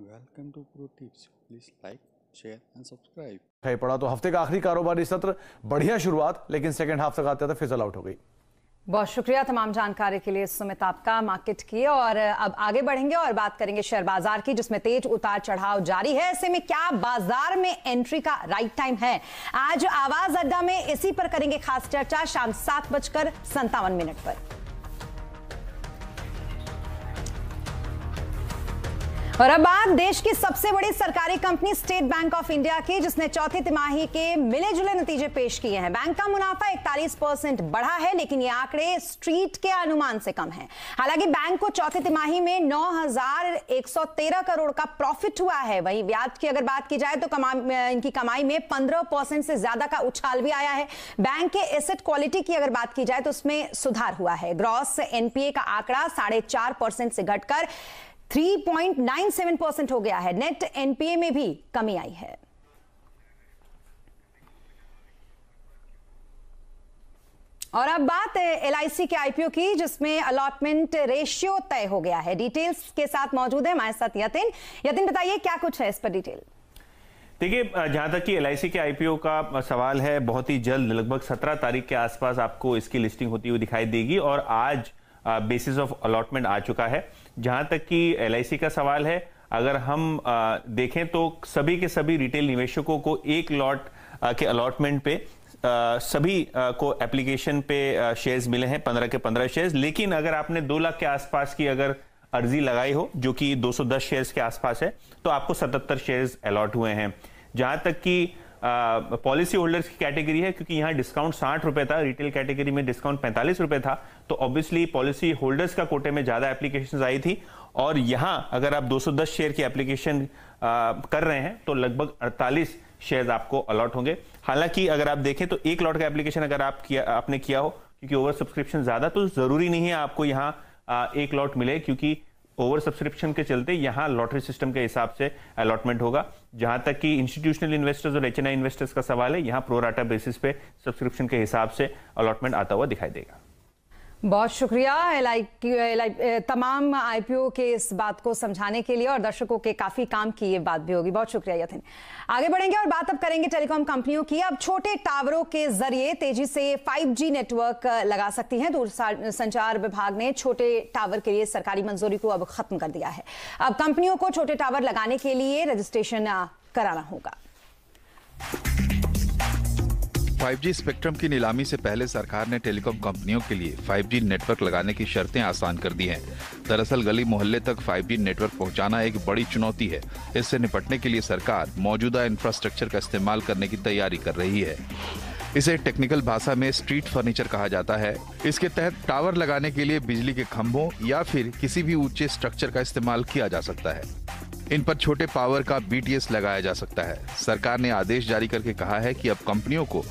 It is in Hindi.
welcome to pro tips please like share and subscribe पड़ा तो हफ्ते का आखिरी कारोबारी सत्र बढ़िया शुरुआत लेकिन हाफ तक आते आते फिजल आउट हो गई बहुत शुक्रिया तमाम जानकारी के लिए सुमित आपका मार्केट की और अब आगे बढ़ेंगे और बात करेंगे शेयर बाजार की जिसमें तेज उतार चढ़ाव जारी है ऐसे में क्या बाजार में एंट्री का राइट टाइम है आज आवाज अड्डा में इसी पर करेंगे खास चर्चा शाम सात बजकर संतावन मिनट पर और अब बात देश की सबसे बड़ी सरकारी company State Bank of India की जिसने चौथी तिमाही के मिले जुले नतीजे पेश किए हैं बैंक का मुनाफा 41 परसेंट बढ़ा है लेकिन ये आंकड़े स्ट्रीट के अनुमान से कम है हालांकि बैंक को चौथी तिमाही में 9,113 करोड़ का प्रॉफिट हुआ है वहीं ब्याज की अगर बात की जाए तो कमा इनकी कमाई में पंद्रह परसेंट से ज्यादा का उछाल भी आया है बैंक के एसेट क्वालिटी की अगर बात की जाए तो उसमें सुधार हुआ है ग्रॉस एनपीए का आंकड़ा साढ़े चार परसेंट से घटकर 3.97 परसेंट हो गया है नेट एनपीए में भी कमी आई है और अब बात एलआईसी के आईपीओ की जिसमें अलॉटमेंट रेशियो तय हो गया है डिटेल्स के साथ मौजूद है हमारे साथ यतिन यतिन बताइए क्या कुछ है इस पर डिटेल देखिए जहां तक कि एल के आईपीओ का सवाल है बहुत ही जल्द लगभग 17 तारीख के आसपास आपको इसकी लिस्टिंग होती हुई दिखाई देगी और आज बेसिस ऑफ अलॉटमेंट आ चुका है जहां तक कि एल का सवाल है अगर हम आ, देखें तो सभी के सभी रिटेल निवेशकों को एक लॉट के अलॉटमेंट पे आ, सभी आ, को एप्लीकेशन पे शेयर्स मिले हैं पंद्रह के पंद्रह शेयर्स लेकिन अगर आपने दो लाख के आसपास की अगर अर्जी लगाई हो जो कि 210 शेयर्स के आसपास है तो आपको 77 शेयर्स अलॉट हुए हैं जहां तक कि पॉलिसी होल्डर्स की कैटेगरी है क्योंकि यहाँ डिस्काउंट साठ रुपए था रिटेल कैटेगरी में डिस्काउंट पैंतालीस रुपए था तो ऑब्वियसली पॉलिसी होल्डर्स का कोटे में ज्यादा एप्लीकेशन आई थी और यहाँ अगर आप 210 शेयर की एप्लीकेशन कर रहे हैं तो लगभग 48 शेयर आपको अलॉट होंगे हालांकि अगर आप देखें तो एक लॉट का एप्लीकेशन अगर आप किया आपने किया हो क्योंकि ओवर सब्सक्रिप्शन ज्यादा तो जरूरी नहीं है आपको यहाँ एक लॉट मिले क्योंकि ओवर सब्सक्रिप्शन के चलते यहाँ लॉटरी सिस्टम के हिसाब से अलॉटमेंट होगा जहां तक कि इंस्टीट्यूशनल इन्वेस्टर्स और एच इन्वेस्टर्स का सवाल है यहाँ प्रोराटा बेसिस पे सब्सक्रिप्शन के हिसाब से अलॉटमेंट आता हुआ दिखाई देगा बहुत शुक्रिया एल आई तमाम आईपीओ के इस बात को समझाने के लिए और दर्शकों के काफी काम की ये बात भी होगी बहुत शुक्रिया यथिन आगे बढ़ेंगे और बात अब करेंगे टेलीकॉम कंपनियों की अब छोटे टावरों के जरिए तेजी से 5G नेटवर्क लगा सकती हैं दूर संचार विभाग ने छोटे टावर के लिए सरकारी मंजूरी को अब खत्म कर दिया है अब कंपनियों को छोटे टावर लगाने के लिए रजिस्ट्रेशन कराना होगा 5G स्पेक्ट्रम की नीलामी से पहले सरकार ने टेलीकॉम कंपनियों के लिए 5G नेटवर्क लगाने की शर्तें आसान कर दी हैं दरअसल गली मोहल्ले तक 5G नेटवर्क पहुंचाना एक बड़ी चुनौती है इससे निपटने के लिए सरकार मौजूदा इंफ्रास्ट्रक्चर का इस्तेमाल करने की तैयारी कर रही है इसे टेक्निकल भाषा में स्ट्रीट फर्नीचर कहा जाता है इसके तहत टावर लगाने के लिए बिजली के खंभों या फिर किसी भी ऊंचे स्ट्रक्चर का इस्तेमाल किया जा सकता है इन पर छोटे पावर का बीटीएस लगाया जा सकता है सरकार ने आदेश जारी करके कहा है कि अब कंपनियों को